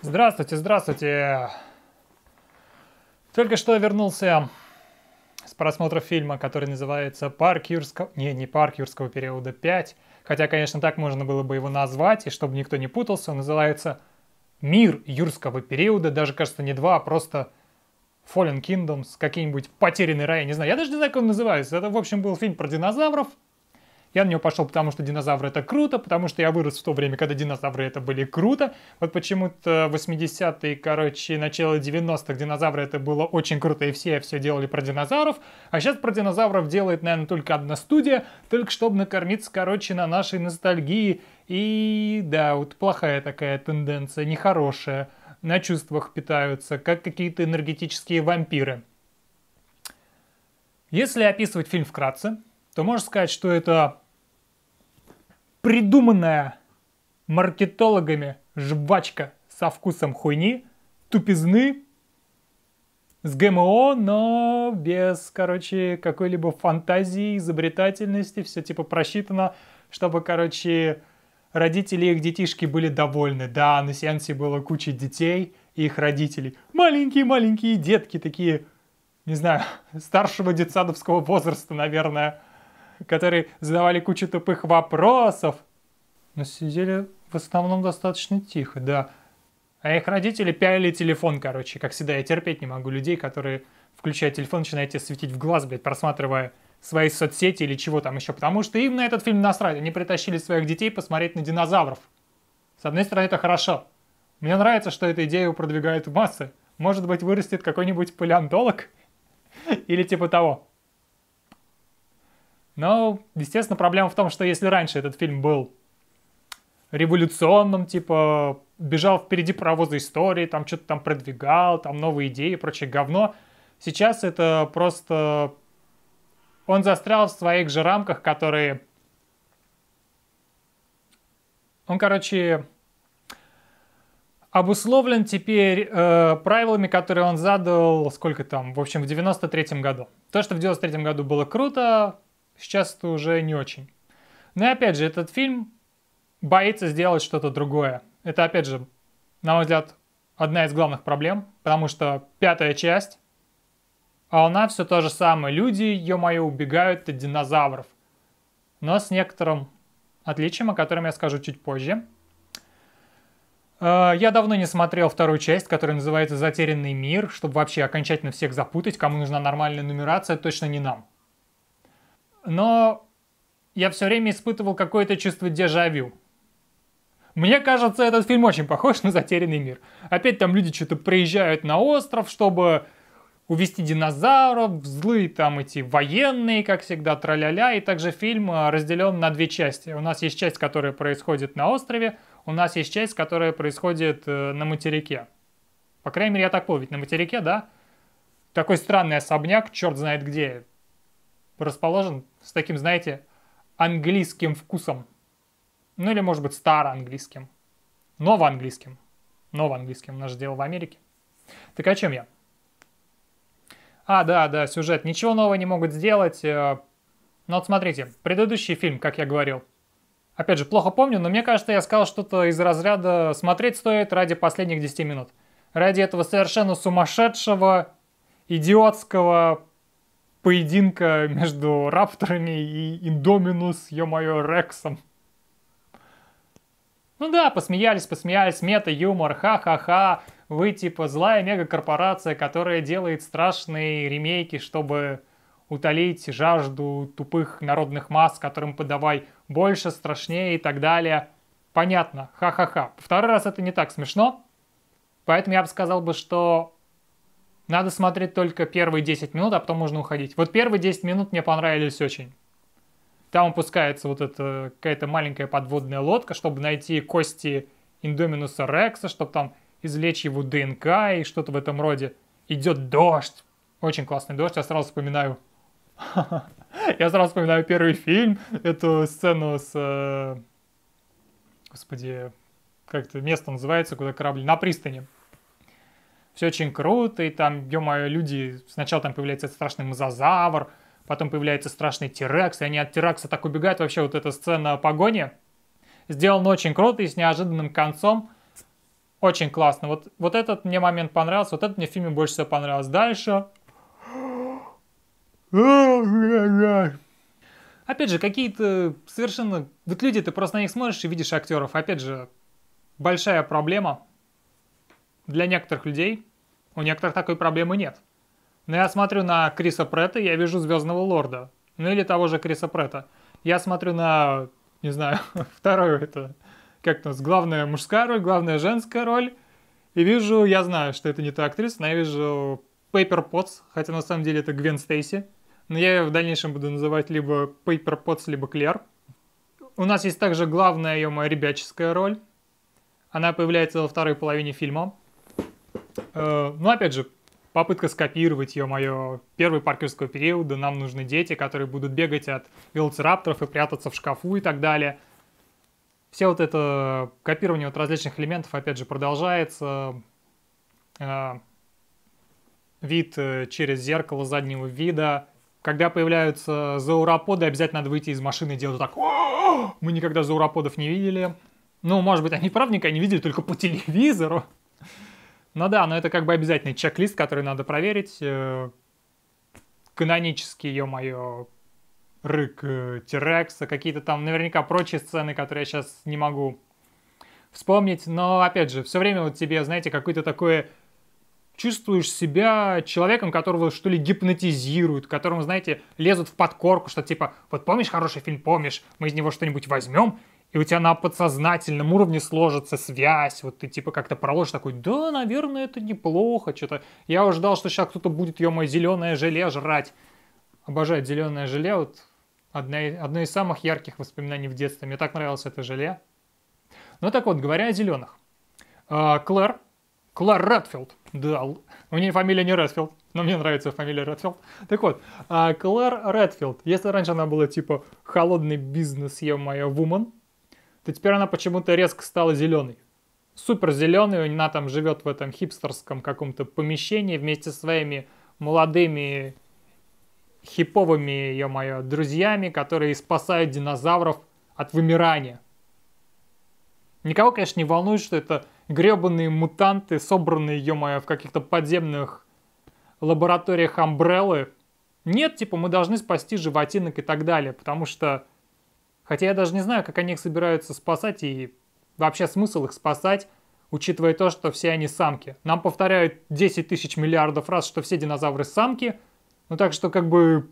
Здравствуйте, здравствуйте! Только что вернулся с просмотра фильма, который называется «Парк Юрского...» Не, не «Парк Юрского периода 5», хотя, конечно, так можно было бы его назвать, и чтобы никто не путался, он называется «Мир Юрского периода», даже, кажется, не два, а просто Fallen Kingdoms, какие-нибудь потерянный рай, не знаю, я даже не знаю, как он называется. Это, в общем, был фильм про динозавров, я на него пошел, потому что динозавры это круто, потому что я вырос в то время, когда динозавры это были круто. Вот почему-то 80-е, короче, начало 90-х динозавры это было очень круто, и все все делали про динозавров. А сейчас про динозавров делает, наверное, только одна студия, только чтобы накормиться, короче, на нашей ностальгии. И да, вот плохая такая тенденция, нехорошая. На чувствах питаются, как какие-то энергетические вампиры. Если описывать фильм вкратце, то можно сказать, что это придуманная маркетологами жвачка со вкусом хуйни, тупизны, с ГМО, но без, короче, какой-либо фантазии, изобретательности, все типа просчитано, чтобы, короче, родители и их детишки были довольны. Да, на сеансе было куча детей и их родителей. Маленькие-маленькие детки такие, не знаю, старшего детсадовского возраста, наверное, которые задавали кучу тупых вопросов. Но сидели в основном достаточно тихо, да. А их родители пялили телефон, короче. Как всегда, я терпеть не могу людей, которые включают телефон, начинают тебе светить в глаз, блядь, просматривая свои соцсети или чего там еще. Потому что им на этот фильм насрать. Они притащили своих детей посмотреть на динозавров. С одной стороны, это хорошо. Мне нравится, что эту идею продвигает в массы. Может быть, вырастет какой-нибудь палеонтолог? Или типа того. Но, естественно, проблема в том, что если раньше этот фильм был революционным, типа бежал впереди паровоза истории, там что-то там продвигал, там новые идеи и прочее говно, сейчас это просто... Он застрял в своих же рамках, которые... Он, короче, обусловлен теперь э, правилами, которые он задал, сколько там, в общем, в 93-м году. То, что в 93-м году было круто, Сейчас это уже не очень. Но и опять же, этот фильм боится сделать что-то другое. Это, опять же, на мой взгляд, одна из главных проблем, потому что пятая часть, а она все то же самое. Люди, ё-моё, убегают от динозавров. Но с некоторым отличием, о котором я скажу чуть позже. Э, я давно не смотрел вторую часть, которая называется «Затерянный мир», чтобы вообще окончательно всех запутать. Кому нужна нормальная нумерация, точно не нам но я все время испытывал какое-то чувство дежавю. Мне кажется, этот фильм очень похож на «Затерянный мир». Опять там люди что-то приезжают на остров, чтобы увести динозавров, злые там эти военные, как всегда, траля-ля. И также фильм э, разделен на две части. У нас есть часть, которая происходит на острове, у нас есть часть, которая происходит э, на материке. По крайней мере, я так помню, ведь на материке, да? Такой странный особняк, черт знает где расположен с таким, знаете, английским вкусом. Ну или, может быть, староанглийским. Новоанглийским. Новоанглийским. У нас же дело в Америке. Так о чем я? А, да, да, сюжет. Ничего нового не могут сделать. Э, но вот смотрите, предыдущий фильм, как я говорил, опять же, плохо помню, но мне кажется, я сказал что-то из разряда «смотреть стоит ради последних 10 минут». Ради этого совершенно сумасшедшего, идиотского, поединка между Рапторами и Индоминус, ё-моё, Рексом. Ну да, посмеялись, посмеялись, мета-юмор, ха-ха-ха. Вы типа злая мегакорпорация, которая делает страшные ремейки, чтобы утолить жажду тупых народных масс, которым подавай больше, страшнее и так далее. Понятно, ха-ха-ха. Второй раз это не так смешно, поэтому я бы сказал бы, что надо смотреть только первые 10 минут, а потом можно уходить. Вот первые 10 минут мне понравились очень. Там опускается вот эта какая-то маленькая подводная лодка, чтобы найти кости Индоминуса Рекса, чтобы там извлечь его ДНК и что-то в этом роде. Идет дождь. Очень классный дождь, я сразу вспоминаю. Я сразу вспоминаю первый фильм, эту сцену с... Э, господи, как это место называется, куда корабль... На пристани все очень круто, и там, ё люди, сначала там появляется страшный мозазавр, потом появляется страшный Тирекс, и они от Тирекса так убегают, вообще вот эта сцена погони сделана очень круто и с неожиданным концом, очень классно. Вот, вот этот мне момент понравился, вот этот мне в фильме больше всего понравился. Дальше... Опять же, какие-то совершенно... Вот люди, ты просто на них смотришь и видишь актеров. Опять же, большая проблема для некоторых людей. У некоторых такой проблемы нет. Но я смотрю на Криса Претта, я вижу Звездного Лорда. Ну или того же Криса Претта. Я смотрю на, не знаю, вторую это, как то нас, главная мужская роль, главная женская роль. И вижу, я знаю, что это не та актриса, но я вижу Пейпер Потс, хотя на самом деле это Гвен Стейси. Но я ее в дальнейшем буду называть либо Пейпер Потс, либо Клер. У нас есть также главная ее моя ребяческая роль. Она появляется во второй половине фильма. Ну, опять же, попытка скопировать, ее моё первый паркерского периода, нам нужны дети, которые будут бегать от велоцирапторов и прятаться в шкафу и так далее. Все вот это копирование вот различных элементов, опять же, продолжается. Вид через зеркало заднего вида. Когда появляются зауроподы, обязательно надо выйти из машины и делать так. Мы никогда зауроподов не видели. Ну, может быть, они правда никогда не видели, только по телевизору. Ну да, но это как бы обязательный чек-лист, который надо проверить. Э, Канонически, ё-моё, Рык, э, Терекса, какие-то там наверняка прочие сцены, которые я сейчас не могу вспомнить. Но, опять же, все время вот тебе, знаете, какое-то такое... Чувствуешь себя человеком, которого, что ли, гипнотизируют, которому, знаете, лезут в подкорку, что типа, вот помнишь хороший фильм, помнишь, мы из него что-нибудь возьмем и у тебя на подсознательном уровне сложится связь, вот ты типа как-то проложишь такой, да, наверное, это неплохо, что-то. Я ожидал, что сейчас кто-то будет, ё зеленое желе жрать. Обожаю зеленое желе, вот одно, одно из самых ярких воспоминаний в детстве. Мне так нравилось это желе. Ну так вот, говоря о зеленых. А, Клэр, Клэр Редфилд, да, у нее фамилия не Редфилд, но мне нравится фамилия Редфилд. Так вот, а, Клэр Редфилд, если раньше она была типа холодный бизнес, ё-моё, вумен, то теперь она почему-то резко стала зеленой. Супер зеленой, она там живет в этом хипстерском каком-то помещении вместе со своими молодыми хиповыми, ее мое друзьями, которые спасают динозавров от вымирания. Никого, конечно, не волнует, что это гребаные мутанты, собранные, ё-моё, в каких-то подземных лабораториях Амбреллы. Нет, типа, мы должны спасти животинок и так далее, потому что Хотя я даже не знаю, как они их собираются спасать и вообще смысл их спасать, учитывая то, что все они самки. Нам повторяют 10 тысяч миллиардов раз, что все динозавры самки, ну так что как бы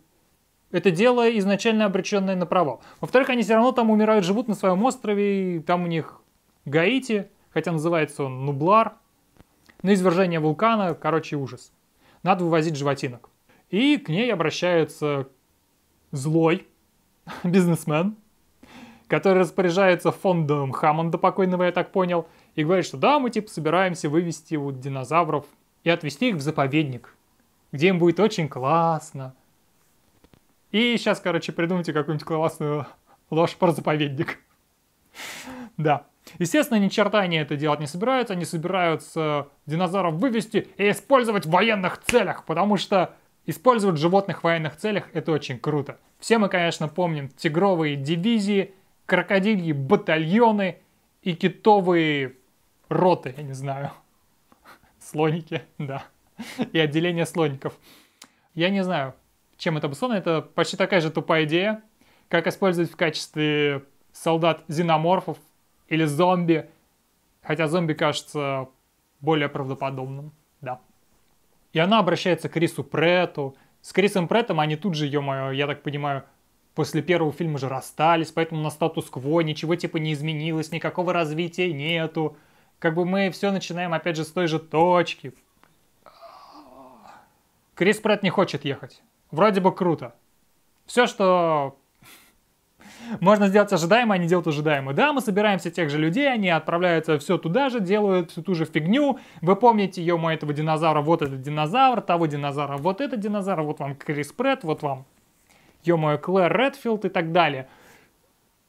это дело изначально обреченное на провал. Во-вторых, они все равно там умирают, живут на своем острове, и там у них Гаити, хотя называется он Нублар. Ну, извержение вулкана, короче, ужас. Надо вывозить животинок. И к ней обращается злой бизнесмен, который распоряжается фондом Хаммонда покойного, я так понял, и говорит, что да, мы типа собираемся вывести вот динозавров и отвезти их в заповедник, где им будет очень классно. И сейчас, короче, придумайте какую-нибудь классную ложь про заповедник. Да. Естественно, ни черта они это делать не собираются. Они собираются динозавров вывести и использовать в военных целях, потому что использовать животных в военных целях это очень круто. Все мы, конечно, помним тигровые дивизии – крокодильи батальоны и китовые роты, я не знаю. Слоники, да. И отделение слоников. Я не знаю, чем это обусловлено. Это почти такая же тупая идея, как использовать в качестве солдат зиноморфов или зомби. Хотя зомби кажется более правдоподобным, да. И она обращается к Крису Претту. С Крисом претом они тут же, ё-моё, я так понимаю, после первого фильма же расстались, поэтому на статус-кво ничего типа не изменилось, никакого развития нету. Как бы мы все начинаем опять же с той же точки. Крис Прэд не хочет ехать. Вроде бы круто. Все, что можно сделать ожидаемо, они а делают ожидаемо. Да, мы собираемся тех же людей, они отправляются все туда же, делают всю ту же фигню. Вы помните, ее, ё этого динозавра, вот этот динозавр, того динозавра, вот этот динозавр, вот вам Крис Прэд, вот вам ё-моё, Клэр Редфилд и так далее.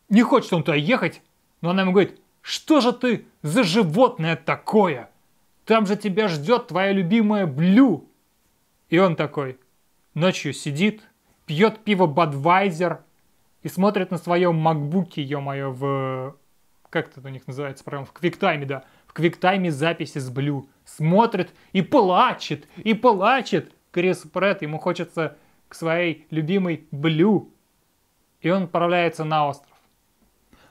Не хочет он туда ехать, но она ему говорит, что же ты за животное такое? Там же тебя ждет твоя любимая Блю. И он такой, ночью сидит, пьет пиво Бадвайзер и смотрит на своем макбуке, ё-моё, в... Как это у них называется прям В квиктайме, да. В квиктайме записи с Блю. Смотрит и плачет, и плачет. Крис Прэд, ему хочется к своей любимой Блю, и он отправляется на остров.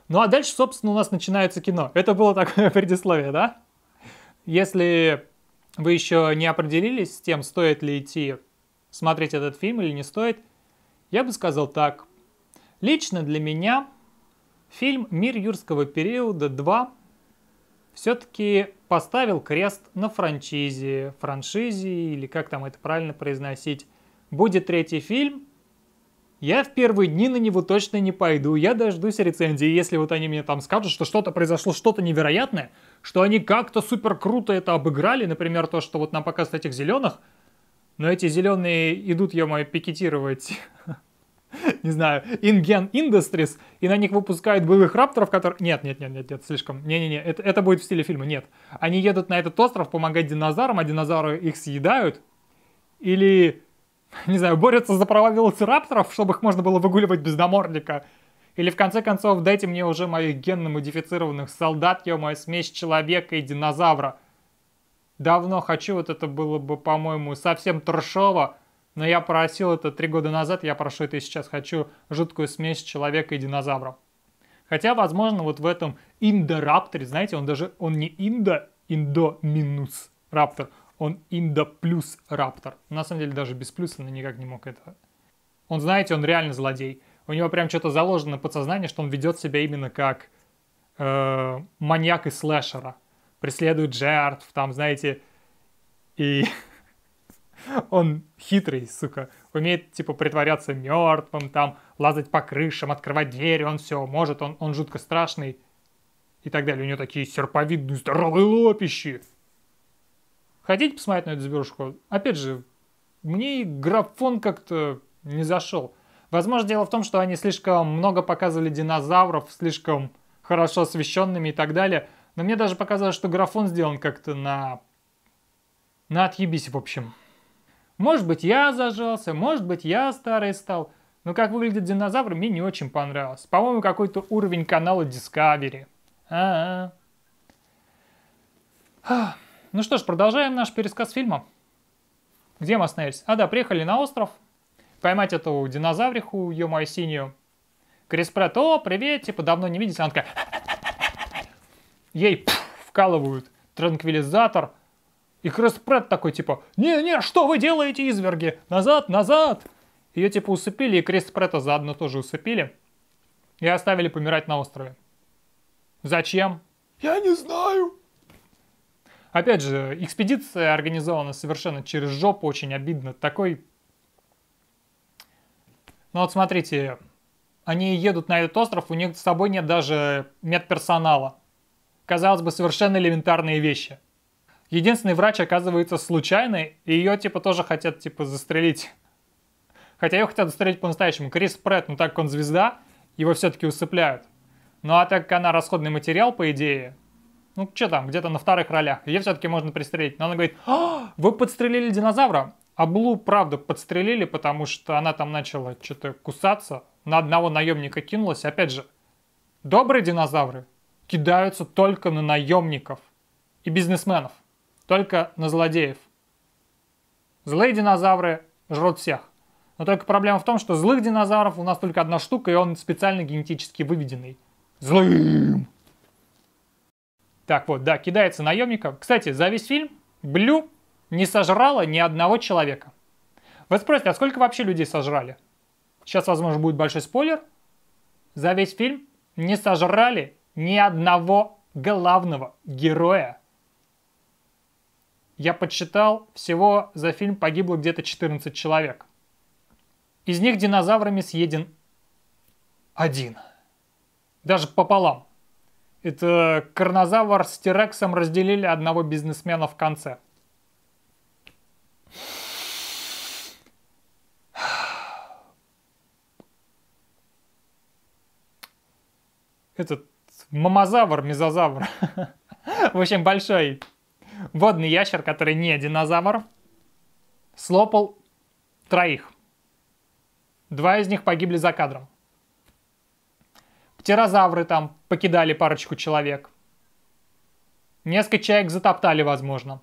Ну а дальше, собственно, у нас начинается кино. Это было такое предисловие, да? Если вы еще не определились с тем, стоит ли идти смотреть этот фильм или не стоит, я бы сказал так. Лично для меня фильм «Мир юрского периода 2» все-таки поставил крест на франчизе, франшизе или как там это правильно произносить, Будет третий фильм, я в первые дни на него точно не пойду, я дождусь рецензии, если вот они мне там скажут, что что-то произошло, что-то невероятное, что они как-то супер круто это обыграли, например, то, что вот нам показ этих зеленых, но эти зеленые идут, ё мое пикетировать, не знаю, Ingen Industries, и на них выпускают боевых рапторов, которые... Нет, нет, нет, нет, нет, слишком... Не-не-не, это, это будет в стиле фильма, нет. Они едут на этот остров помогать динозаврам, а динозавры их съедают. Или не знаю, борются за права велоцирапторов, чтобы их можно было выгуливать без намордника. Или в конце концов, дайте мне уже моих генно-модифицированных солдат, ё смесь человека и динозавра. Давно хочу, вот это было бы, по-моему, совсем трешово, но я просил это три года назад, я прошу это и сейчас, хочу жуткую смесь человека и динозавра. Хотя, возможно, вот в этом индорапторе, знаете, он даже, он не индо, индо минус раптор, он Индо плюс Раптор. На самом деле даже без плюса он никак не мог этого. Он, знаете, он реально злодей. У него прям что-то заложено подсознание, что он ведет себя именно как э, маньяк из слэшера. Преследует жертв, там, знаете, и он хитрый, сука. Умеет, типа, притворяться мертвым, там, лазать по крышам, открывать двери, он все может, он, он жутко страшный и так далее. У него такие серповидные здоровые лопищи. Хотите посмотреть на эту зверушку? Опять же, мне графон как-то не зашел. Возможно, дело в том, что они слишком много показывали динозавров, слишком хорошо освещенными и так далее. Но мне даже показалось, что графон сделан как-то на... на отъебись, в общем. Может быть, я зажался, может быть, я старый стал. Но как выглядит динозавр, мне не очень понравилось. По-моему, какой-то уровень канала Discovery. А-а-а. Ну что ж, продолжаем наш пересказ фильма. Где мы остановились? А да, приехали на остров, поймать эту динозавриху, ее мою синюю. Крис Претт, о, привет, типа давно не виделись. Она такая... Ей пфф, вкалывают транквилизатор. И Крис Претт такой типа, не-не, что вы делаете, изверги? Назад, назад! Ее типа усыпили, и Крис Претта заодно тоже усыпили. И оставили помирать на острове. Зачем? Я не знаю. Опять же, экспедиция организована совершенно через жопу, очень обидно. Такой... Ну вот смотрите, они едут на этот остров, у них с собой нет даже медперсонала. Казалось бы, совершенно элементарные вещи. Единственный врач оказывается случайный, и ее типа тоже хотят типа застрелить. Хотя ее хотят застрелить по-настоящему. Крис Прэт, ну так как он звезда, его все-таки усыпляют. Ну а так как она расходный материал, по идее, ну что там, где-то на вторых ролях, ее все-таки можно пристрелить. Но она говорит, а, вы подстрелили динозавра. А Блу, правда, подстрелили, потому что она там начала что-то кусаться, на одного наемника кинулась. Опять же, добрые динозавры кидаются только на наемников и бизнесменов, только на злодеев. Злые динозавры жрут всех. Но только проблема в том, что злых динозавров у нас только одна штука, и он специально генетически выведенный. Злым! Так вот, да, кидается наемника. Кстати, за весь фильм Блю не сожрала ни одного человека. Вы спросите, а сколько вообще людей сожрали? Сейчас, возможно, будет большой спойлер. За весь фильм не сожрали ни одного главного героя. Я подсчитал, всего за фильм погибло где-то 14 человек. Из них динозаврами съеден один. Даже пополам. Это Карнозавр с Тирексом разделили одного бизнесмена в конце. Этот мамозавр, мезозавр. В общем, большой водный ящер, который не динозавр, слопал троих. Два из них погибли за кадром. Птерозавры там покидали парочку человек. Несколько человек затоптали, возможно.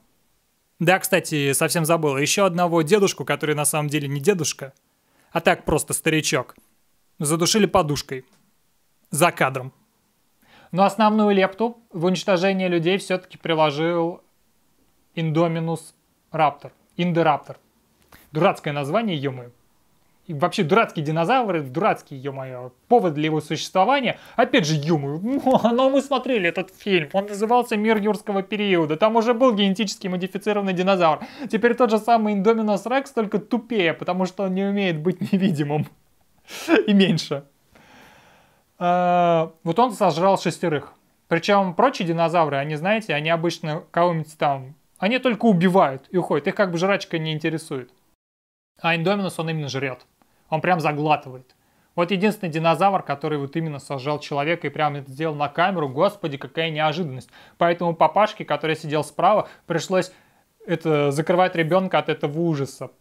Да, кстати, совсем забыл. Еще одного дедушку, который на самом деле не дедушка, а так просто старичок. Задушили подушкой. За кадром. Но основную лепту в уничтожение людей все-таки приложил Индоминус Раптор. Индераптор. Дурацкое название, ё-моё. И вообще дурацкие динозавры, дурацкий, ё-моё, повод для его существования. Опять же, юмор. Но ну, мы смотрели этот фильм, он назывался «Мир юрского периода». Там уже был генетически модифицированный динозавр. Теперь тот же самый Индоминус Рекс, только тупее, потому что он не умеет быть невидимым. И меньше. А, вот он сожрал шестерых. Причем прочие динозавры, они, знаете, они обычно кого-нибудь там... Они только убивают и уходят. Их как бы жрачка не интересует. А Индоминус он именно жрет. Он прям заглатывает. Вот единственный динозавр, который вот именно сожрал человека и прям это сделал на камеру, господи, какая неожиданность. Поэтому папашке, который сидел справа, пришлось это, закрывать ребенка от этого ужаса.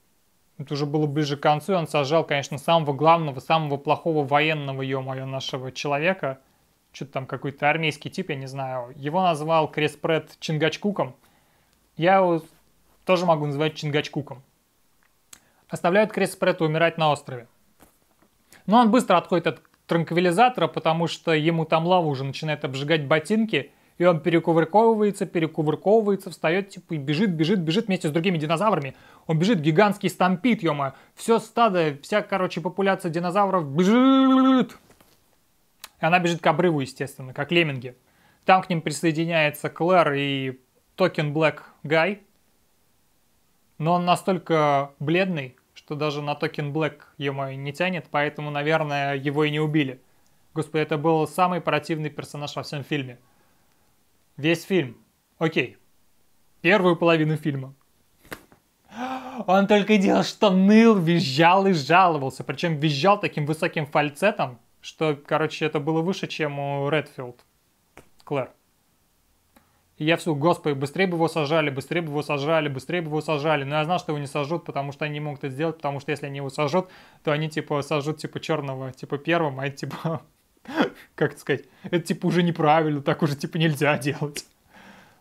Это уже было ближе к концу, и он сажал, конечно, самого главного, самого плохого военного, ё-моё, нашего человека. Что-то там какой-то армейский тип, я не знаю. Его назвал Крис Прэд Чингачкуком. Я его тоже могу называть Чингачкуком оставляют Крис Прэтта умирать на острове. Но он быстро отходит от транквилизатора, потому что ему там лава уже начинает обжигать ботинки, и он перекувырковывается, перекувырковывается, встает, типа, и бежит, бежит, бежит вместе с другими динозаврами. Он бежит, гигантский стампит, ё Все стадо, вся, короче, популяция динозавров бежит. И она бежит к обрыву, естественно, как лемминги. Там к ним присоединяется Клэр и Токен Блэк Гай. Но он настолько бледный, что даже на токен Black ему не тянет, поэтому, наверное, его и не убили. Господи, это был самый противный персонаж во всем фильме. Весь фильм. Окей. Первую половину фильма. Он только делал, что ныл, визжал и жаловался. Причем визжал таким высоким фальцетом, что, короче, это было выше, чем у Редфилд. Клэр. И я все, господи, быстрее бы его сажали, быстрее бы его сажали, быстрее бы его сажали. Но ну, я знал, что его не сажут, потому что они не могут это сделать, потому что если они его сажут, то они типа сажут типа черного, типа первым, а это типа, как сказать, это типа уже неправильно, так уже типа нельзя делать.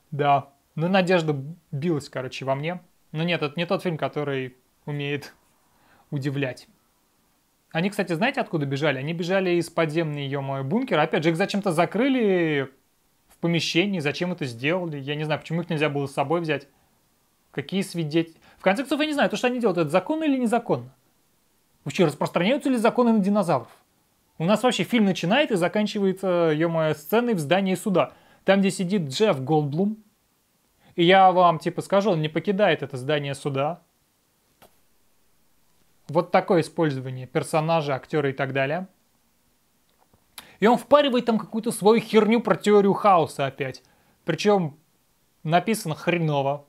Да. Ну, надежда билась, короче, во мне. Но нет, это не тот фильм, который умеет удивлять. Они, кстати, знаете, откуда бежали? Они бежали из подземной, мой бункер. Опять же, их зачем-то закрыли помещении, зачем это сделали, я не знаю, почему их нельзя было с собой взять. Какие свидетели... В конце концов, я не знаю, то, что они делают, это законно или незаконно? Вообще, распространяются ли законы на динозавров? У нас вообще фильм начинает и заканчивается, ё сценой в здании суда. Там, где сидит Джефф Голдблум. И я вам, типа, скажу, он не покидает это здание суда. Вот такое использование персонажа, актера и так далее – и он впаривает там какую-то свою херню про теорию хаоса опять. Причем написано хреново,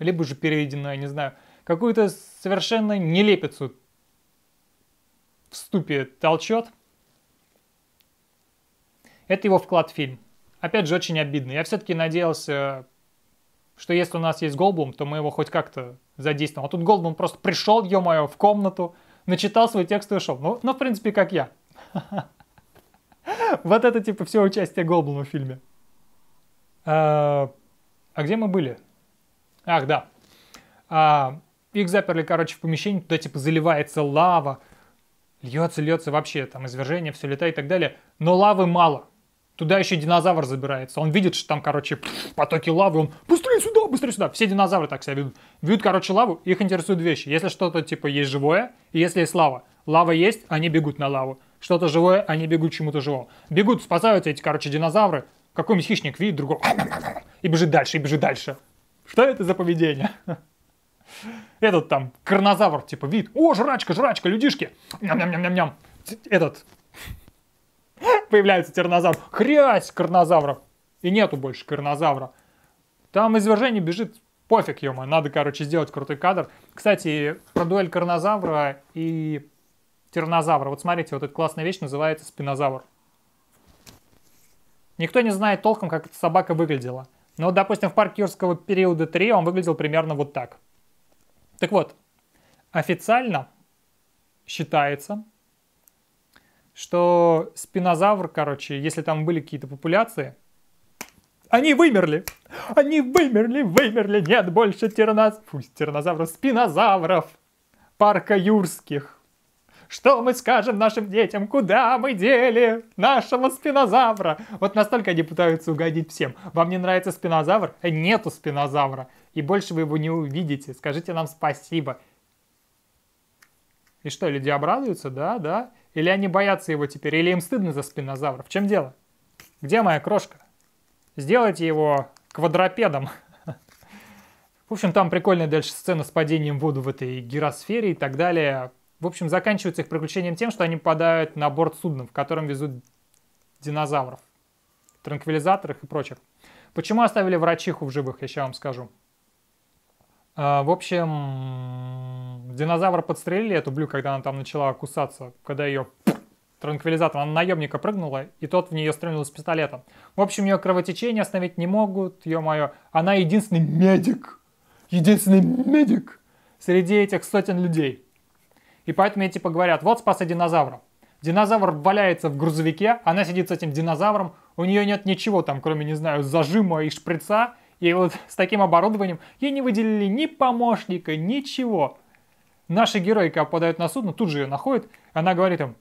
либо же переведено, я не знаю, какую-то совершенно нелепицу в ступе толчет. Это его вклад в фильм. Опять же, очень обидно. Я все-таки надеялся, что если у нас есть Голбум, то мы его хоть как-то задействуем. А тут Голбум просто пришел, ё-моё, в комнату, начитал свой текст и ушел. Ну, ну, в принципе, как я. Вот это типа все участие Голблума в фильме. А, а, где мы были? Ах, да. А, их заперли, короче, в помещении, туда типа заливается лава, льется, льется вообще, там извержение, все летает и так далее. Но лавы мало. Туда еще динозавр забирается. Он видит, что там, короче, потоки лавы, он «Быстрее сюда!» быстрее сюда. Все динозавры так себя ведут. Ведут, короче, лаву, их интересуют вещи. Если что-то, типа, есть живое, и если есть лава. Лава есть, они бегут на лаву. Что-то живое, они бегут к чему-то живому. Бегут, спасаются эти, короче, динозавры. Какой-нибудь хищник видит другого. И бежит дальше, и бежит дальше. Что это за поведение? Этот там карнозавр, типа, вид. О, жрачка, жрачка, людишки. Ням-ням-ням-ням. Этот. Появляется тернозавр. Хрясь карнозавра. И нету больше карнозавра. Там извержение бежит, пофиг, ё надо, короче, сделать крутой кадр. Кстати, про дуэль Карнозавра и Тиранозавра. Вот смотрите, вот эта классная вещь называется спинозавр. Никто не знает толком, как эта собака выглядела. Но, допустим, в парке юрского периода 3 он выглядел примерно вот так. Так вот, официально считается, что спинозавр, короче, если там были какие-то популяции, они вымерли. Они вымерли, вымерли. Нет больше тирноз... пусть тиранозавров, спинозавров. Парка юрских. Что мы скажем нашим детям? Куда мы дели нашего спинозавра? Вот настолько они пытаются угодить всем. Вам не нравится спинозавр? Э, нету спинозавра. И больше вы его не увидите. Скажите нам спасибо. И что, люди обрадуются? Да, да. Или они боятся его теперь? Или им стыдно за спинозавра? В чем дело? Где моя крошка? сделайте его квадропедом. В общем, там прикольная дальше сцена с падением воду в этой гиросфере и так далее. В общем, заканчивается их приключением тем, что они попадают на борт судна, в котором везут динозавров, транквилизаторов и прочих. Почему оставили врачиху в живых, я сейчас вам скажу. А, в общем, динозавра подстрелили эту блю, когда она там начала кусаться, когда ее транквилизатором, она наемника прыгнула, и тот в нее стрельнул с пистолетом. В общем, ее кровотечение остановить не могут, ё-моё. Она единственный медик, единственный медик среди этих сотен людей. И поэтому ей типа говорят, вот спаса динозавра. Динозавр валяется в грузовике, она сидит с этим динозавром, у нее нет ничего там, кроме, не знаю, зажима и шприца, и вот с таким оборудованием ей не выделили ни помощника, ничего. Наши герои, когда попадают на судно, тут же ее находят, она говорит им,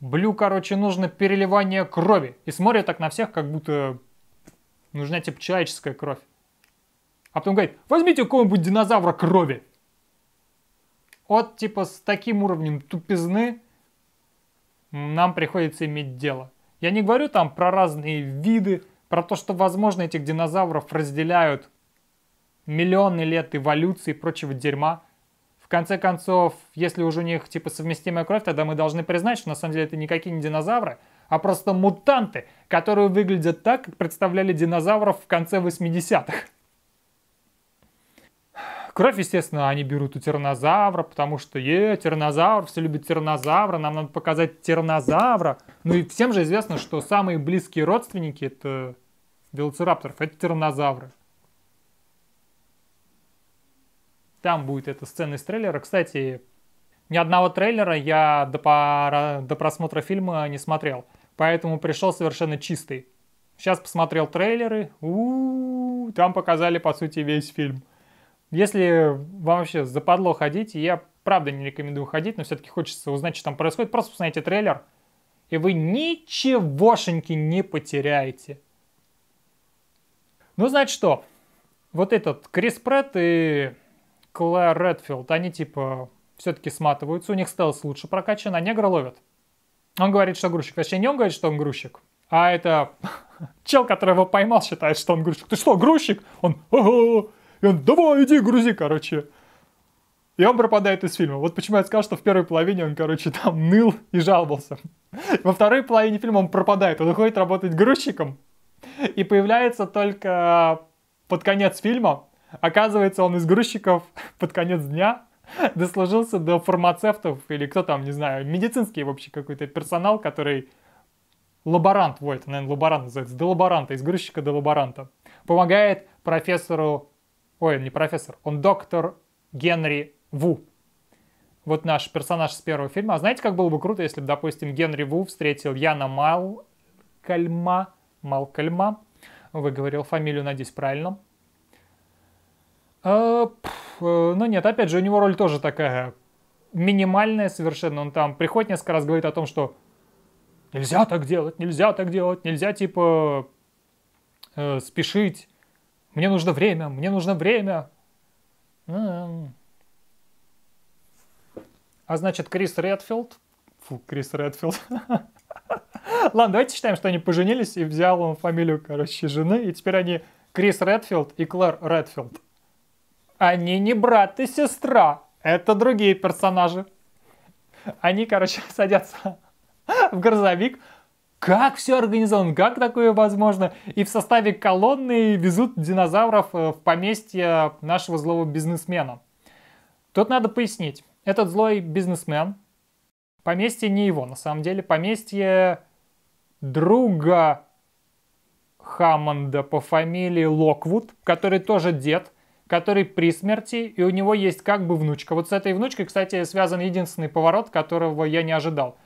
Блю, короче, нужно переливание крови. И смотрит так на всех, как будто нужна типа человеческая кровь. А потом говорит, возьмите у кого-нибудь динозавра крови. Вот типа с таким уровнем тупизны нам приходится иметь дело. Я не говорю там про разные виды, про то, что, возможно, этих динозавров разделяют миллионы лет эволюции и прочего дерьма. В конце концов, если уже у них типа совместимая кровь, тогда мы должны признать, что на самом деле это никакие не динозавры, а просто мутанты, которые выглядят так, как представляли динозавров в конце 80-х. Кровь, естественно, они берут у тиранозавра, потому что, е, тиранозавр, все любят тиранозавра, нам надо показать тиранозавра. Ну и всем же известно, что самые близкие родственники это велоцирапторов, это тиранозавры. Там будет эта сцена из трейлера. Кстати, ни одного трейлера я до, пара, до просмотра фильма не смотрел. Поэтому пришел совершенно чистый. Сейчас посмотрел трейлеры. У-у-у, там показали, по сути, весь фильм. Если вам вообще западло ходить, я правда не рекомендую ходить, но все-таки хочется узнать, что там происходит. Просто посмотрите трейлер, и вы ничегошеньки не потеряете. Ну, значит что, вот этот Крис Претт и Клэр Редфилд, они типа все-таки сматываются, у них стелс лучше прокачан, а негра ловят. Он говорит, что грузчик. Точнее, не он говорит, что он грузчик, а это чел, который его поймал, считает, что он грузчик. Ты что, грузчик? Он, ага. И он, давай, иди, грузи, короче. И он пропадает из фильма. Вот почему я сказал, что в первой половине он, короче, там ныл и жаловался. Во второй половине фильма он пропадает. Он уходит работать грузчиком. И появляется только под конец фильма, Оказывается, он из грузчиков под конец дня дослужился до фармацевтов или кто там, не знаю, медицинский вообще какой-то персонал, который лаборант, вот, наверное, лаборант называется, до лаборанта, из грузчика до лаборанта. Помогает профессору, ой, не профессор, он доктор Генри Ву. Вот наш персонаж с первого фильма. А знаете, как было бы круто, если бы, допустим, Генри Ву встретил Яна Малкольма, Малкольма, выговорил фамилию, надеюсь, правильно, а, э, ну нет, опять же, у него роль тоже такая минимальная совершенно. Он там приходит несколько раз, говорит о том, что нельзя так делать, нельзя так делать, нельзя типа э, спешить. Мне нужно время, мне нужно время. А значит, Крис Редфилд... Фу, Крис Редфилд. Ладно, давайте считаем, что они поженились, и взял он фамилию, короче, жены, и теперь они Крис Редфилд и Клэр Редфилд. Они не брат и сестра. Это другие персонажи. Они, короче, садятся в грузовик. Как все организовано, как такое возможно? И в составе колонны везут динозавров э, в поместье нашего злого бизнесмена. Тут надо пояснить. Этот злой бизнесмен, поместье не его, на самом деле, поместье друга Хаммонда по фамилии Локвуд, который тоже дед – который при смерти, и у него есть как бы внучка. Вот с этой внучкой, кстати, связан единственный поворот, которого я не ожидал.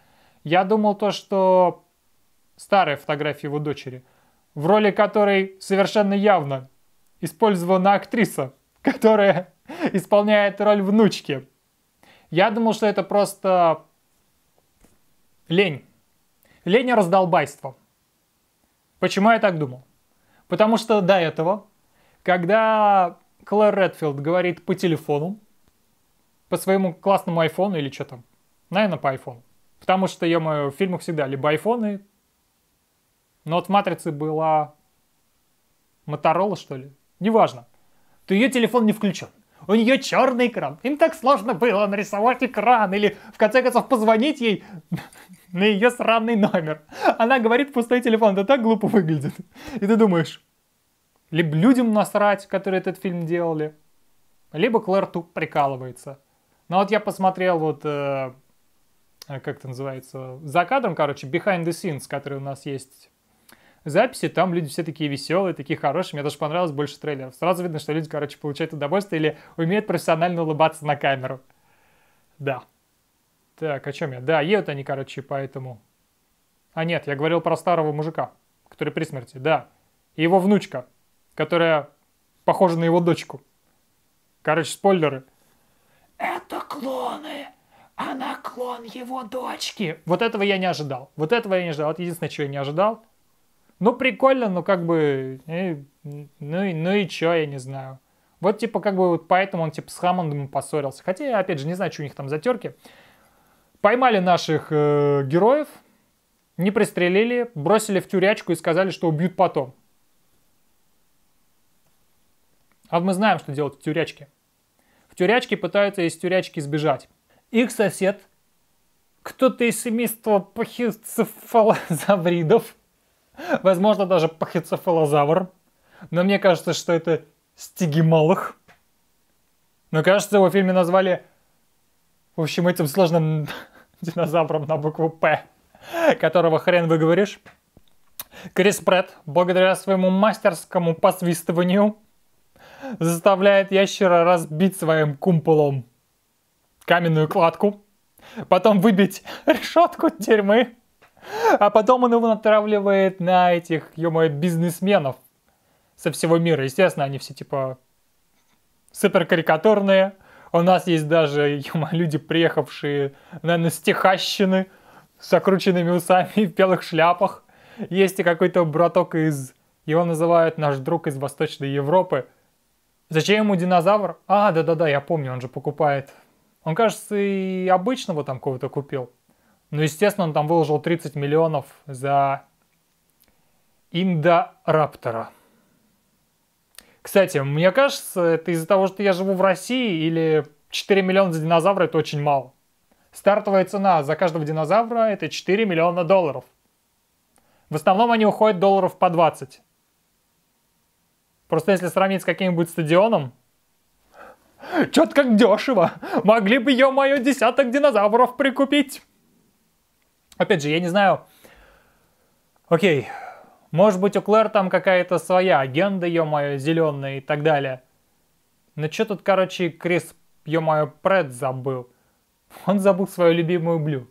Я думал то, что старая фотография его дочери, в роли которой совершенно явно использована актриса, которая исполняет роль внучки. Я думал, что это просто лень. Лень и раздолбайство. Почему я так думал? Потому что до этого, когда Клэр Редфилд говорит по телефону, по своему классному айфону или что там. Наверное, по айфону. Потому что, ё в фильмах всегда либо айфоны, но от «Матрицы» была Моторола, что ли? Неважно. То ее телефон не включен. У нее черный экран. Им так сложно было нарисовать экран или, в конце концов, позвонить ей на ее сраный номер. Она говорит пустой телефон. Да так глупо выглядит. И ты думаешь, либо людям насрать, которые этот фильм делали, либо Клэр туп прикалывается. Но ну, вот я посмотрел вот, э, э, как это называется, за кадром, короче, behind the scenes, который у нас есть записи, там люди все такие веселые, такие хорошие, мне даже понравилось больше трейлеров. Сразу видно, что люди, короче, получают удовольствие или умеют профессионально улыбаться на камеру. Да. Так, о чем я? Да, едут они, короче, поэтому... А нет, я говорил про старого мужика, который при смерти, да. И его внучка, которая похожа на его дочку. Короче, спойлеры. Это клоны! Она клон его дочки! Вот этого я не ожидал. Вот этого я не ожидал. Это единственное, чего я не ожидал. Ну, прикольно, но как бы... Э, ну, и ну и чё, я не знаю. Вот, типа, как бы вот поэтому он, типа, с Хаммондом поссорился. Хотя я, опять же, не знаю, что у них там за терки. Поймали наших э, героев, не пристрелили, бросили в тюрячку и сказали, что убьют потом. А мы знаем, что делают в тюрячке. В тюрячке пытаются из тюрячки сбежать. Их сосед, кто-то из семейства пахицефалозавридов, возможно, даже пахицефалозавр, но мне кажется, что это стигималых. Но кажется, его в фильме назвали, в общем, этим сложным динозавром на букву «П», которого хрен выговоришь. Крис Прэд, благодаря своему мастерскому посвистыванию, заставляет ящера разбить своим кумполом каменную кладку, потом выбить решетку тюрьмы, а потом он его натравливает на этих, ё бизнесменов со всего мира. Естественно, они все типа супер карикатурные. У нас есть даже, ё люди, приехавшие, наверное, с Техащины, с окрученными усами в белых шляпах. Есть и какой-то браток из... Его называют наш друг из Восточной Европы – Зачем ему динозавр? А, да-да-да, я помню, он же покупает. Он, кажется, и обычного там кого-то купил. Но, естественно, он там выложил 30 миллионов за Индораптора. Кстати, мне кажется, это из-за того, что я живу в России, или 4 миллиона за динозавра это очень мало. Стартовая цена за каждого динозавра это 4 миллиона долларов. В основном они уходят долларов по 20. Просто если сравнить с каким-нибудь стадионом, что то как дешево. Могли бы, ё-моё, десяток динозавров прикупить. Опять же, я не знаю. Окей. Может быть, у Клэр там какая-то своя агенда, ё-моё, зеленая и так далее. Но что тут, короче, Крис, ё-моё, Пред забыл? Он забыл свою любимую Блю.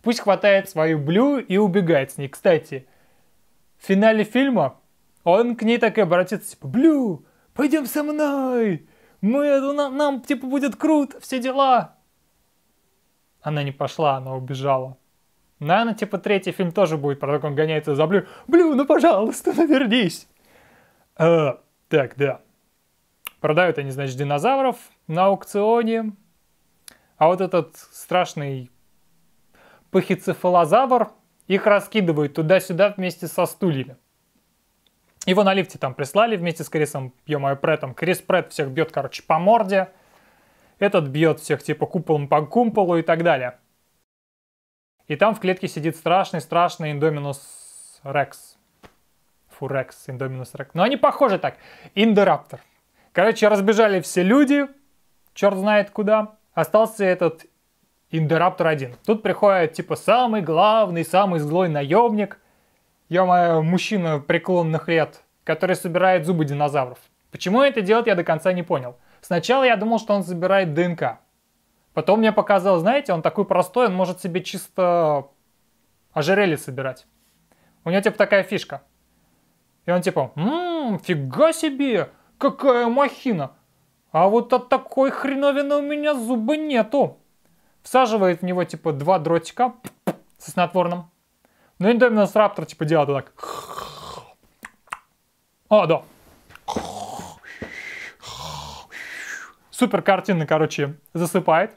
Пусть хватает свою Блю и убегает с ней. Кстати, в финале фильма он к ней так и обратится, типа, Блю, пойдем со мной, мы, ну, нам, нам, типа, будет круто, все дела. Она не пошла, она убежала. Наверное, типа, третий фильм тоже будет, про то, как он гоняется за Блю. Блю, ну, пожалуйста, навернись. Ну, э, так, да. Продают они, значит, динозавров на аукционе. А вот этот страшный пахицефалозавр их раскидывает туда-сюда вместе со стульями. Его на лифте там прислали вместе с Крисом, ё-моё, Прэттом. Крис Прэтт всех бьет, короче, по морде. Этот бьет всех типа куполом по кумполу и так далее. И там в клетке сидит страшный-страшный Индоминус Рекс. Фу, Рекс, Индоминус Рекс. Но они похожи так. Индораптор. Короче, разбежали все люди, черт знает куда. Остался этот Индораптор один. Тут приходит типа самый главный, самый злой наемник – ё мужчина преклонных лет, который собирает зубы динозавров. Почему это делает, я до конца не понял. Сначала я думал, что он собирает ДНК. Потом мне показалось, знаете, он такой простой, он может себе чисто ожерелье собирать. У него типа такая фишка. И он типа, ммм, фига себе, какая махина. А вот от такой хреновины у меня зубы нету. Всаживает в него типа два дротика со снотворным. Ну, Indominus Raptor, типа, делает вот так. О, да. Супер картина, короче, засыпает.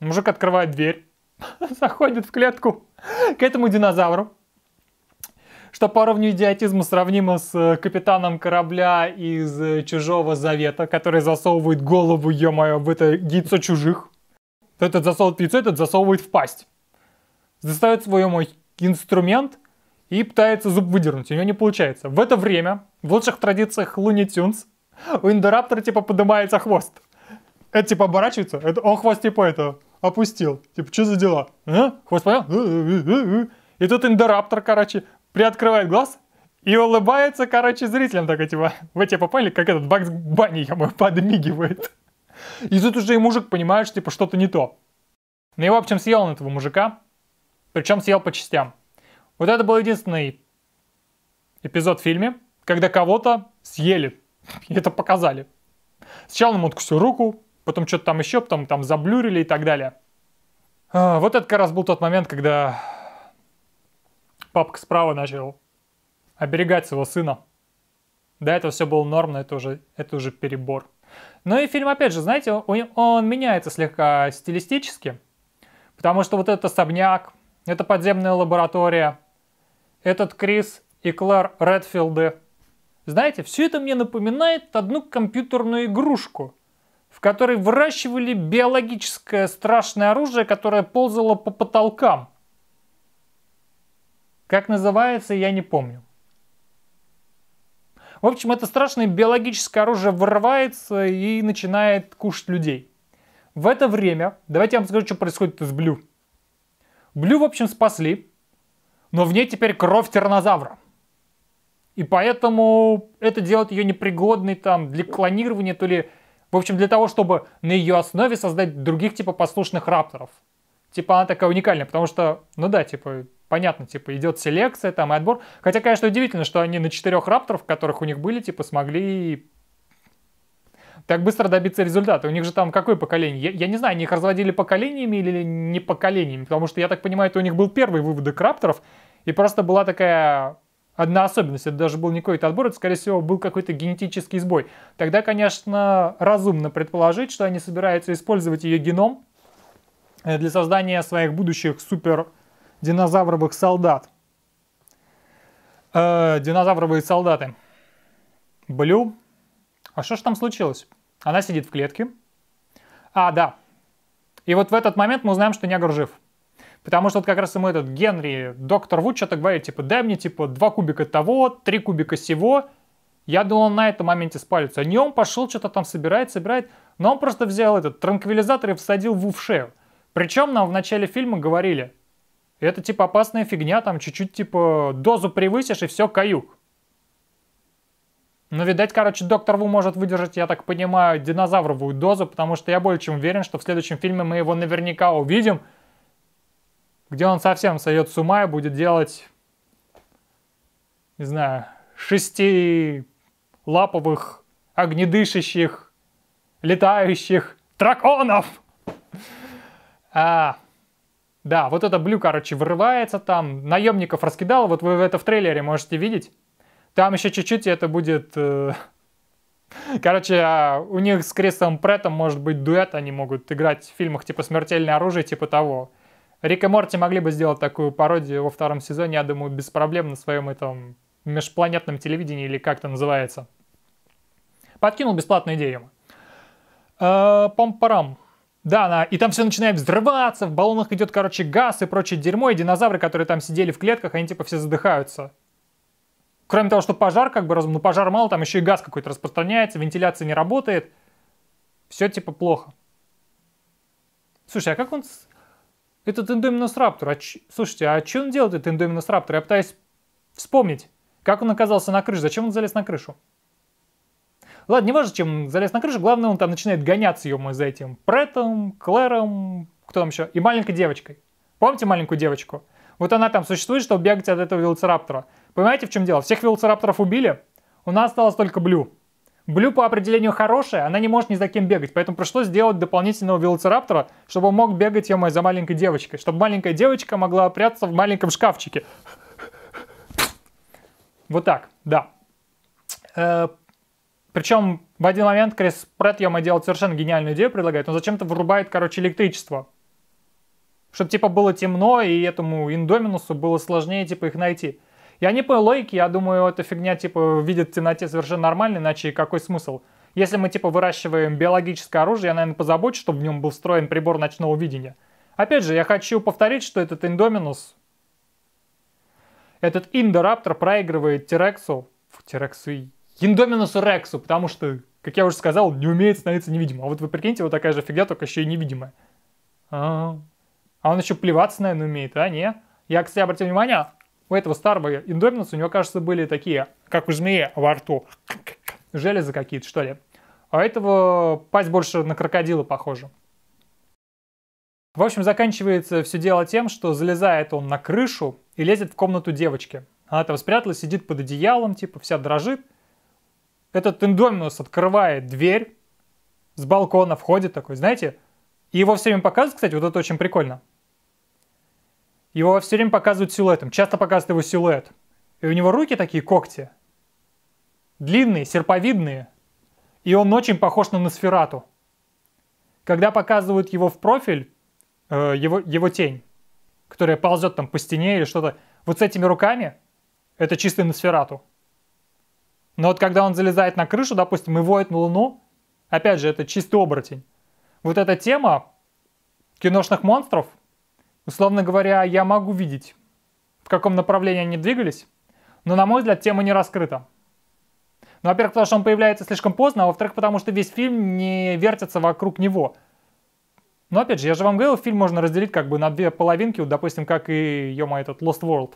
Мужик открывает дверь, заходит в клетку к этому динозавру, что по уровню идиотизма сравнимо с э, капитаном корабля из э, «Чужого завета», который засовывает голову, ё-моё, в это яйцо чужих. Этот засовывает яйцо, этот засовывает в пасть. Достает свою мой инструмент и пытается зуб выдернуть. У него не получается. В это время, в лучших традициях Луни Тюнс, у Индораптора типа поднимается хвост. Это типа оборачивается, это, он хвост типа это опустил. Типа, что за дела? А? Хвост понял? «Э, э, э, и тут Индораптор, короче, приоткрывает глаз и улыбается, короче, зрителям такой, типа, вы типа поняли, как этот Бакс Банни ему подмигивает. И тут уже и мужик понимает, что типа что-то не то. Ну и в общем съел он этого мужика, причем съел по частям. Вот это был единственный эпизод в фильме, когда кого-то съели. И это показали. Сначала ему откусил руку, потом что-то там еще, потом там заблюрили и так далее. А, вот это как раз был тот момент, когда папка справа начал оберегать своего сына. Да, это все было норм, но это уже, это уже перебор. Ну и фильм, опять же, знаете, он, он меняется слегка стилистически, потому что вот этот особняк, это подземная лаборатория. Этот Крис и Клэр Редфилды. Знаете, все это мне напоминает одну компьютерную игрушку, в которой выращивали биологическое страшное оружие, которое ползало по потолкам. Как называется, я не помню. В общем, это страшное биологическое оружие вырывается и начинает кушать людей. В это время, давайте я вам скажу, что происходит с Блю. Блю, в общем, спасли, но в ней теперь кровь тиранозавра. И поэтому это делает ее непригодной там для клонирования, то ли, в общем, для того, чтобы на ее основе создать других типа послушных рапторов. Типа она такая уникальная, потому что, ну да, типа, понятно, типа идет селекция там и отбор. Хотя, конечно, удивительно, что они на четырех рапторов, которых у них были, типа смогли так быстро добиться результата. У них же там какое поколение? Я, я не знаю, они их разводили поколениями или не поколениями, потому что, я так понимаю, это у них был первый выводок рапторов, и просто была такая одна особенность. Это даже был не какой-то отбор, это, скорее всего, был какой-то генетический сбой. Тогда, конечно, разумно предположить, что они собираются использовать ее геном э, для создания своих будущих супер динозавровых солдат. Э, динозавровые солдаты. Блю, а что же там случилось? Она сидит в клетке. А, да. И вот в этот момент мы узнаем, что негр жив. Потому что вот как раз ему этот Генри, доктор Вуд что-то говорит, типа, дай мне, типа, два кубика того, три кубика сего. Я думал, он на этом моменте спалится. А не он пошел, что-то там собирает, собирает. Но он просто взял этот транквилизатор и всадил в шею. Причем нам в начале фильма говорили, это типа опасная фигня, там чуть-чуть типа дозу превысишь и все, каюк. Но, ну, видать, короче, Доктор Ву может выдержать, я так понимаю, динозавровую дозу, потому что я более чем уверен, что в следующем фильме мы его наверняка увидим, где он совсем сойдет с ума и будет делать, не знаю, шести лаповых, огнедышащих, летающих драконов. А, да, вот это Блю, короче, вырывается там, наемников раскидал, вот вы это в трейлере можете видеть. Там еще чуть-чуть, и это будет... Э... Короче, а, у них с Крисом Прэттом может быть дуэт, они могут играть в фильмах типа «Смертельное оружие», типа того. Рик и Морти могли бы сделать такую пародию во втором сезоне, я думаю, без проблем на своем этом межпланетном телевидении, или как это называется. Подкинул бесплатную идею ему. Э, Пом-парам. Да, она, и там все начинает взрываться, в баллонах идет, короче, газ и прочее дерьмо, и динозавры, которые там сидели в клетках, они типа все задыхаются кроме того, что пожар, как бы, ну, пожар мало, там еще и газ какой-то распространяется, вентиляция не работает. Все, типа, плохо. Слушай, а как он... Этот индоминус раптор, а ч... слушайте, а что он делает, этот индоминус раптор? Я пытаюсь вспомнить, как он оказался на крыше, зачем он залез на крышу? Ладно, не важно, чем он залез на крышу, главное, он там начинает гоняться, ё за этим Претом, Клэром, кто там еще, и маленькой девочкой. Помните маленькую девочку? Вот она там существует, чтобы бегать от этого велоцираптора. Понимаете, в чем дело? Всех велоцирапторов убили, у нас осталось только Блю. Блю по определению хорошая, она не может ни за кем бегать, поэтому пришлось сделать дополнительного велоцираптора, чтобы он мог бегать, ё за маленькой девочкой, чтобы маленькая девочка могла прятаться в маленьком шкафчике. Вот так, да. Э, причем в один момент Крис Прэт, ё делает совершенно гениальную идею предлагает, но зачем-то вырубает, короче, электричество. Чтобы, типа, было темно, и этому индоминусу было сложнее, типа, их найти. Я не понял логики, я думаю, эта фигня, типа, видит в темноте совершенно нормально, иначе какой смысл? Если мы, типа, выращиваем биологическое оружие, я, наверное, позабочусь, чтобы в нем был встроен прибор ночного видения. Опять же, я хочу повторить, что этот индоминус, этот индораптор проигрывает Терексу, Терексу, индоминусу Рексу, потому что, как я уже сказал, не умеет становиться невидимым. А вот вы прикиньте, вот такая же фигня, только еще и невидимая. А -а -а. А он еще плеваться, наверное, умеет, а не? Я, кстати, обратил внимание, у этого старого индоминуса, у него, кажется, были такие, как у змеи во рту, железы какие-то, что ли. А этого пасть больше на крокодила похожа. В общем, заканчивается все дело тем, что залезает он на крышу и лезет в комнату девочки. Она там спряталась, сидит под одеялом, типа вся дрожит. Этот индоминус открывает дверь, с балкона входит такой, знаете, и его все время показывают, кстати, вот это очень прикольно. Его все время показывают силуэтом, часто показывают его силуэт. И у него руки такие когти, длинные, серповидные, и он очень похож на Носферату. Когда показывают его в профиль, э, его, его тень, которая ползет там по стене или что-то, вот с этими руками, это чистый Носферату. Но вот когда он залезает на крышу, допустим, и воет на луну, опять же, это чистый оборотень. Вот эта тема киношных монстров – Условно говоря, я могу видеть, в каком направлении они двигались, но, на мой взгляд, тема не раскрыта. Ну, во-первых, потому что он появляется слишком поздно, а во-вторых, потому что весь фильм не вертится вокруг него. Но, опять же, я же вам говорил, фильм можно разделить как бы на две половинки, вот, допустим, как и, ё этот Lost World.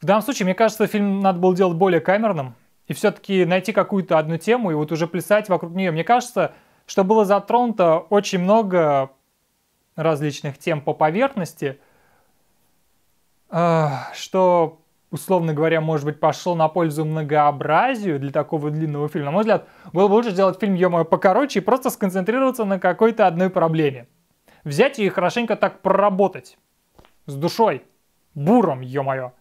В данном случае, мне кажется, фильм надо было делать более камерным, и все-таки найти какую-то одну тему и вот уже плясать вокруг нее. Мне кажется, что было затронуто очень много различных тем по поверхности, а, что, условно говоря, может быть, пошел на пользу многообразию для такого длинного фильма. На мой взгляд, было бы лучше сделать фильм, ё покороче и просто сконцентрироваться на какой-то одной проблеме. Взять и хорошенько так проработать. С душой. Буром, ё-моё.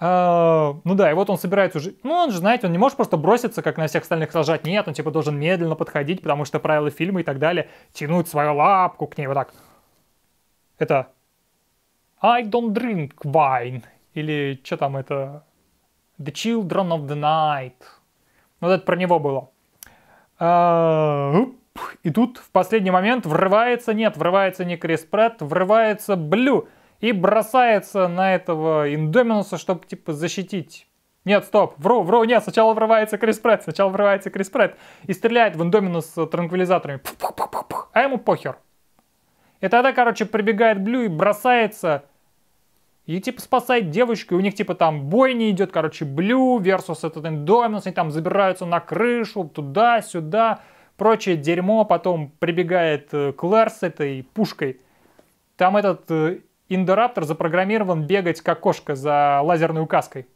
А, ну да, и вот он собирается уже... Ну, он же, знаете, он не может просто броситься, как на всех остальных сажать. Нет, он типа должен медленно подходить, потому что правила фильма и так далее. Тянуть свою лапку к ней вот так. Это... I don't drink wine. Или что там это... The Children of the Night. Вот это про него было. А, и тут в последний момент врывается... Нет, врывается не Крис Прэт, врывается Блю и бросается на этого Индоминуса, чтобы типа защитить. Нет, стоп, вру, вру, нет, сначала врывается Крис Прэд, сначала врывается Крис Прэд и стреляет в Индоминус транквилизаторами. Пух -пух -пух а ему похер. И тогда, короче, прибегает Блю и бросается и типа спасает девочку, и у них типа там бой не идет, короче, Блю versus этот Индоминус, они там забираются на крышу, туда-сюда, прочее дерьмо, потом прибегает э, Клэр с этой пушкой. Там этот э, Индораптор запрограммирован бегать как кошка за лазерной указкой.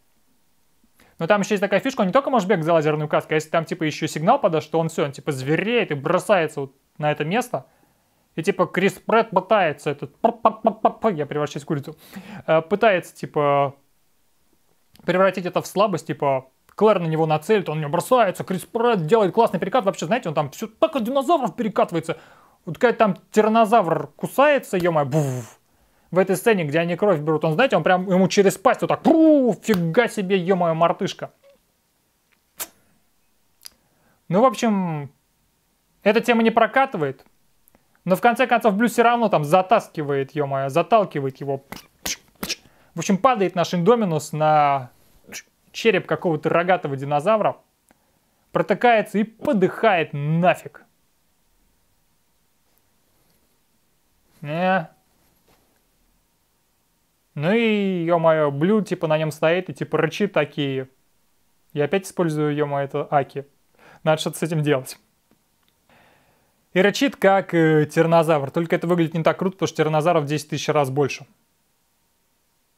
Но там еще есть такая фишка, он не только может бегать за лазерной указкой, а если там типа еще сигнал подашь, что он все, он типа звереет и бросается вот на это место. И типа Крис Прэд пытается этот... Я превращаюсь в курицу. Э, пытается типа превратить это в слабость, типа Клэр на него нацелит, он на него бросается, Крис Прэд делает классный перекат. Вообще, знаете, он там все так от динозавров перекатывается. Вот когда там тиранозавр кусается, ё-моё, в этой сцене, где они кровь берут, он, знаете, он прям ему через пасть вот так, пу, фига себе, ё-моё, мартышка. Ну, в общем, эта тема не прокатывает, но в конце концов Блю все равно там затаскивает, ё-моё, заталкивает его. В общем, падает наш Индоминус на череп какого-то рогатого динозавра, протыкается и подыхает нафиг. Не, э. Ну и, ё-моё, блю, типа, на нем стоит и, типа, рычи такие. Я опять использую, ё-моё, это аки. Надо что-то с этим делать. И рычит как э, тиранозавр. Только это выглядит не так круто, потому что тиранозавров 10 тысяч раз больше.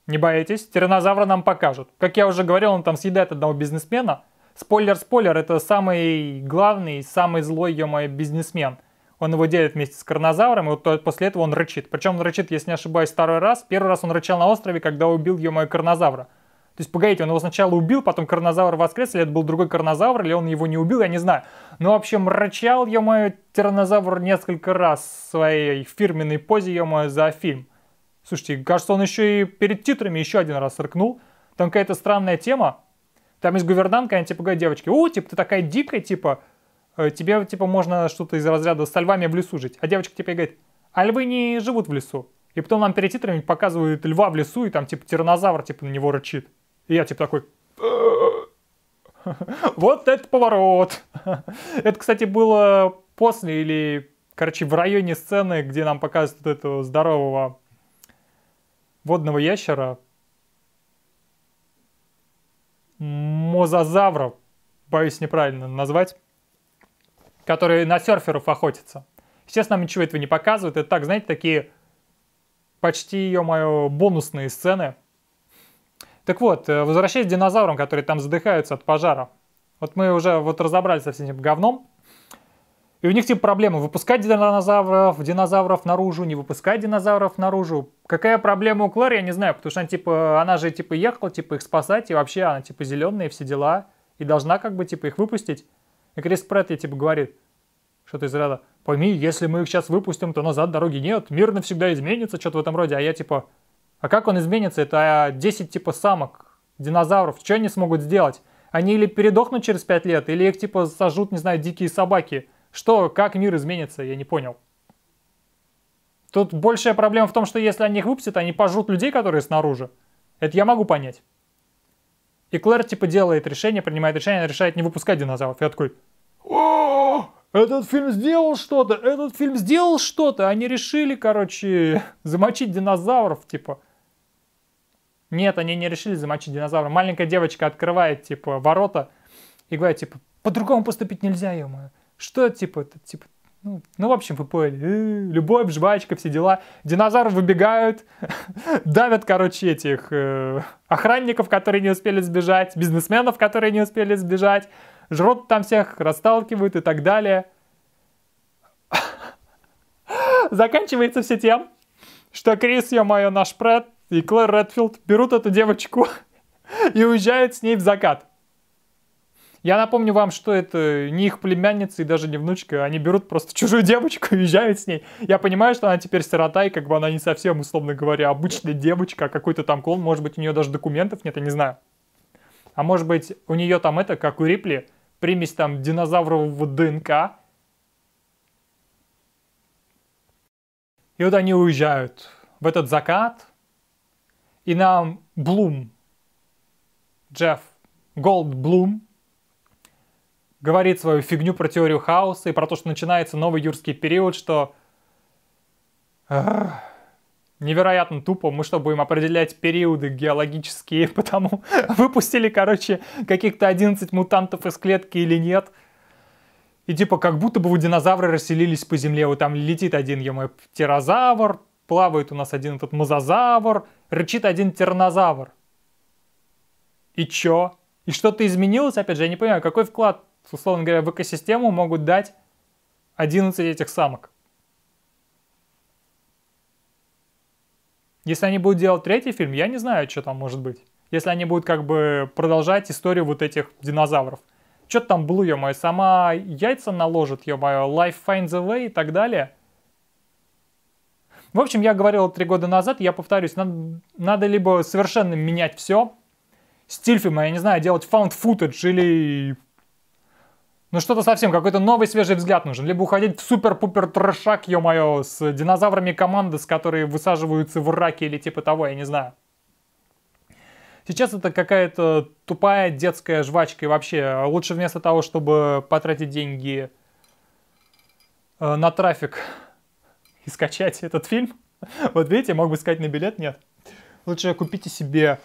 Не боитесь, тиранозавра нам покажут. Как я уже говорил, он там съедает одного бизнесмена. Спойлер-спойлер, это самый главный, самый злой, ё-моё, бизнесмен – он его делит вместе с карнозавром, и вот после этого он рычит. Причем он рычит, если не ошибаюсь, второй раз. Первый раз он рычал на острове, когда убил, ее моё карнозавра. То есть, погодите, он его сначала убил, потом карнозавр воскрес, или это был другой карнозавр, или он его не убил, я не знаю. Но, ну, в общем, рычал, ё-моё, тиранозавр несколько раз в своей фирменной позе, ё-моё, за фильм. Слушайте, кажется, он еще и перед титрами еще один раз рыкнул. Там какая-то странная тема. Там есть гувернантка, они типа говорят девочки, о, типа, ты такая дикая, типа, Э, тебе, типа, можно что-то из разряда «Со львами в лесу жить». А девочка тебе говорит, а львы не живут в лесу. И потом нам перед титрами показывают льва в лесу, и там, типа, тиранозавр, типа, на него рычит. И я, типа, такой... «Э, вот это поворот! Это, кстати, было после или, короче, в районе сцены, где нам показывают этого здорового водного ящера. Мозазавра, боюсь неправильно назвать которые на серферов охотятся. Сейчас нам ничего этого не показывают. Это так, знаете, такие почти, ё-моё, бонусные сцены. Так вот, э, возвращаясь к динозаврам, которые там задыхаются от пожара. Вот мы уже вот разобрались со всем этим говном. И у них типа проблема выпускать динозавров, динозавров наружу, не выпускать динозавров наружу. Какая проблема у Клары, я не знаю, потому что она типа, она же типа ехала, типа их спасать, и вообще она типа зеленая, все дела, и должна как бы типа их выпустить. И Крис Претт ей типа говорит, что-то из ряда, пойми, если мы их сейчас выпустим, то назад дороги нет, мир навсегда изменится, что-то в этом роде. А я типа, а как он изменится? Это 10 а, типа самок, динозавров, что они смогут сделать? Они или передохнут через 5 лет, или их типа сожрут, не знаю, дикие собаки. Что, как мир изменится, я не понял. Тут большая проблема в том, что если они их выпустят, они пожрут людей, которые снаружи. Это я могу понять. И Клэр типа делает решение, принимает решение, решает не выпускать динозавров. Я такой, о, этот фильм сделал что-то, этот фильм сделал что-то. Они решили, короче, замочить динозавров, типа. Нет, они не решили замочить динозавров. Маленькая девочка открывает, типа, ворота и говорит, типа, по-другому поступить нельзя, ё -моё. Что, типа, это, типа, ну, ну, в общем, вы поняли. Э, любовь, жвачка, все дела. Динозавры выбегают, давят, короче, этих э, охранников, которые не успели сбежать, бизнесменов, которые не успели сбежать, жрут там всех, расталкивают и так далее. Заканчивается все тем, что Крис, ё-моё, наш Прэд и Клэр Редфилд берут эту девочку и уезжают с ней в закат. Я напомню вам, что это не их племянница и даже не внучка. Они берут просто чужую девочку и уезжают с ней. Я понимаю, что она теперь сирота, и как бы она не совсем, условно говоря, обычная девочка, а какой-то там клон. Может быть, у нее даже документов нет, я не знаю. А может быть, у нее там это, как у Рипли, примесь там динозаврового ДНК. И вот они уезжают в этот закат. И нам Блум, Джефф Голд, Блум говорит свою фигню про теорию хаоса и про то, что начинается новый юрский период, что... невероятно тупо. Мы что, будем определять периоды геологические, потому выпустили, короче, каких-то 11 мутантов из клетки или нет. И типа как будто бы вы динозавры расселились по земле. Вот там летит один, е птерозавр, плавает у нас один этот мозазавр, рычит один тиранозавр. И чё? И что-то изменилось? Опять же, я не понимаю, какой вклад условно говоря, в экосистему могут дать 11 этих самок. Если они будут делать третий фильм, я не знаю, что там может быть. Если они будут как бы продолжать историю вот этих динозавров. Что-то там Блу, ё-моё, сама яйца наложит, ё-моё, Life Finds a Way и так далее. В общем, я говорил три года назад, я повторюсь, надо, надо либо совершенно менять все, стиль фильма, я не знаю, делать found footage или ну что-то совсем, какой-то новый свежий взгляд нужен. Либо уходить в супер-пупер трешак, ё-моё, с динозаврами команды, с которые высаживаются в раке или типа того, я не знаю. Сейчас это какая-то тупая детская жвачка и вообще а лучше вместо того, чтобы потратить деньги э, на трафик и скачать этот фильм. Вот видите, мог бы сказать на билет, нет. Лучше купите себе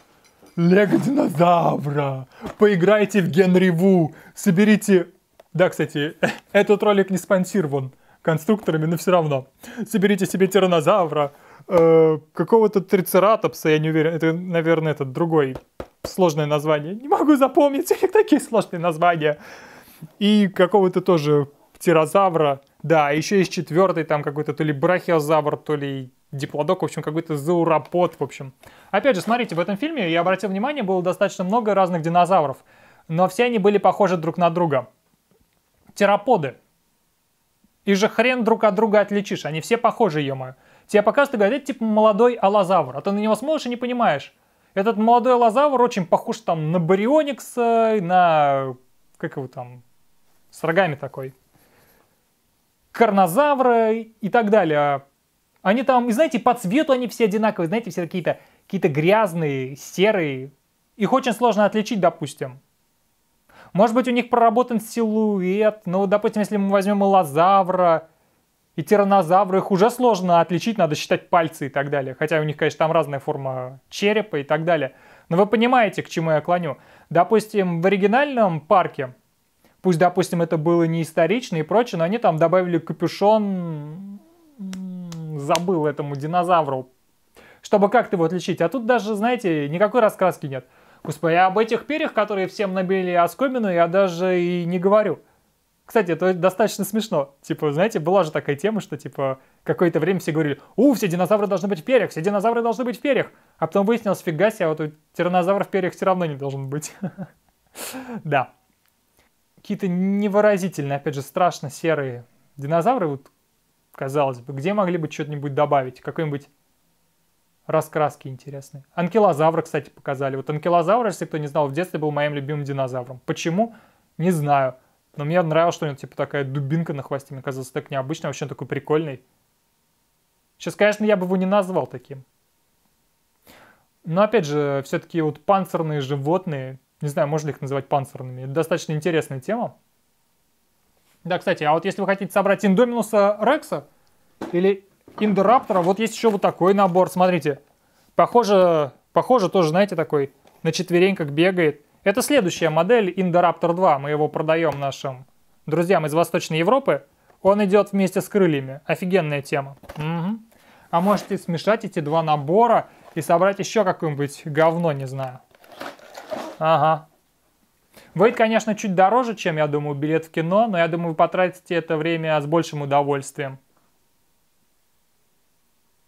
Лего динозавра, поиграйте в Генри Ву, соберите да, кстати, этот ролик не спонсирован конструкторами, но все равно. Соберите себе тиранозавра, э, какого-то трицератопса, я не уверен, это, наверное, этот другой сложное название. Не могу запомнить, у них такие сложные названия. И какого-то тоже птерозавра. Да, а еще есть четвертый, там какой-то то ли брахиозавр, то ли диплодок, в общем, какой-то зауропод, в общем. Опять же, смотрите, в этом фильме, я обратил внимание, было достаточно много разных динозавров, но все они были похожи друг на друга тераподы. И же хрен друг от друга отличишь, они все похожи, е-мое. Тебе показывают говорят, это типа молодой алазавр, а ты на него смотришь и не понимаешь. Этот молодой алазавр очень похож там на барионикса, на... как его там... с рогами такой. Карнозавры и так далее. Они там, и знаете, по цвету они все одинаковые, знаете, все какие-то какие, -то, какие -то грязные, серые. Их очень сложно отличить, допустим. Может быть, у них проработан силуэт. Ну, допустим, если мы возьмем и лазавра, и тиранозавра, их уже сложно отличить, надо считать пальцы и так далее. Хотя у них, конечно, там разная форма черепа и так далее. Но вы понимаете, к чему я клоню. Допустим, в оригинальном парке, пусть, допустим, это было не исторично и прочее, но они там добавили капюшон... Забыл этому динозавру. Чтобы как-то его отличить. А тут даже, знаете, никакой раскраски нет. Господи, об этих перьях, которые всем набили оскомину, я даже и не говорю. Кстати, это достаточно смешно. Типа, знаете, была же такая тема, что, типа, какое-то время все говорили, у, все динозавры должны быть в перьях, все динозавры должны быть в перьях. А потом выяснилось, фига себе, а вот у тиранозавра в перьях все равно не должен быть. Да. Какие-то невыразительные, опять же, страшно серые динозавры, вот, казалось бы, где могли бы что-нибудь добавить? Какой-нибудь раскраски интересные. Анкилозавра, кстати, показали. Вот анкилозавр, если кто не знал, в детстве был моим любимым динозавром. Почему? Не знаю. Но мне нравилось, что у него типа такая дубинка на хвосте. Мне казалось, так необычно, вообще он такой прикольный. Сейчас, конечно, я бы его не назвал таким. Но опять же, все-таки вот панцирные животные, не знаю, можно ли их называть панцирными, это достаточно интересная тема. Да, кстати, а вот если вы хотите собрать Индоминуса Рекса или Индораптора. Вот есть еще вот такой набор, смотрите. Похоже, похоже тоже, знаете, такой на четвереньках бегает. Это следующая модель Индораптор 2. Мы его продаем нашим друзьям из Восточной Европы. Он идет вместе с крыльями. Офигенная тема. Угу. А можете смешать эти два набора и собрать еще какое-нибудь говно, не знаю. Ага. Выйдет, конечно, чуть дороже, чем, я думаю, билет в кино, но я думаю, вы потратите это время с большим удовольствием.